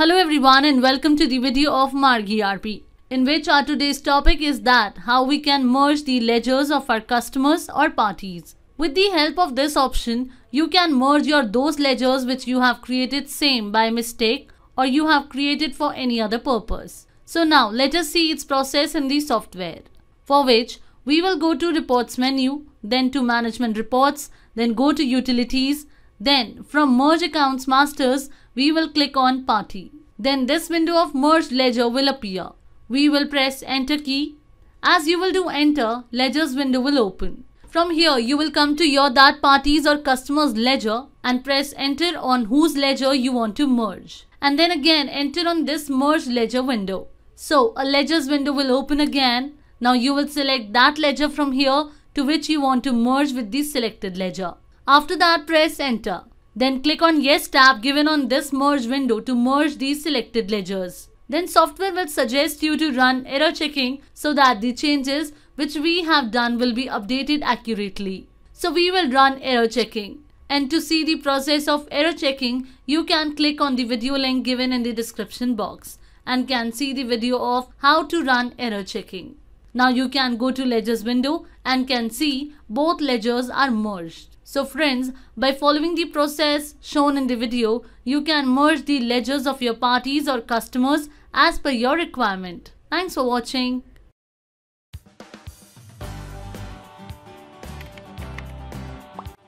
Hello everyone and welcome to the video of Margi RP in which our today's topic is that how we can merge the ledgers of our customers or parties. With the help of this option, you can merge your those ledgers which you have created same by mistake or you have created for any other purpose. So now let us see its process in the software. For which we will go to reports menu, then to management reports, then go to utilities, then from merge accounts masters we will click on party. Then this window of merge ledger will appear. We will press enter key. As you will do enter, ledgers window will open. From here, you will come to your that party's or customer's ledger and press enter on whose ledger you want to merge. And then again, enter on this merge ledger window. So a ledgers window will open again. Now you will select that ledger from here to which you want to merge with the selected ledger. After that, press enter. Then click on Yes tab given on this merge window to merge these selected ledgers. Then software will suggest you to run error checking so that the changes which we have done will be updated accurately. So we will run error checking. And to see the process of error checking, you can click on the video link given in the description box and can see the video of how to run error checking. Now you can go to ledgers window and can see both ledgers are merged. So friends, by following the process shown in the video, you can merge the ledgers of your parties or customers as per your requirement. Thanks for watching.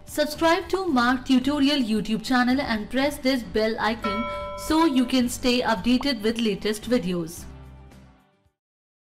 Subscribe to Mark Tutorial YouTube channel and press this bell icon so you can stay updated with latest videos.